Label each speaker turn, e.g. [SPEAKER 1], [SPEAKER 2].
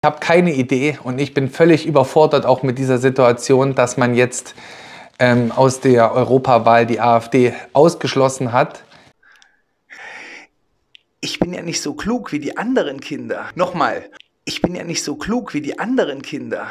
[SPEAKER 1] Ich habe keine Idee und ich bin völlig überfordert auch mit dieser Situation, dass man jetzt ähm, aus der Europawahl die AfD ausgeschlossen hat.
[SPEAKER 2] Ich bin ja nicht so klug wie die anderen Kinder. Nochmal, ich bin ja nicht so klug wie die anderen Kinder.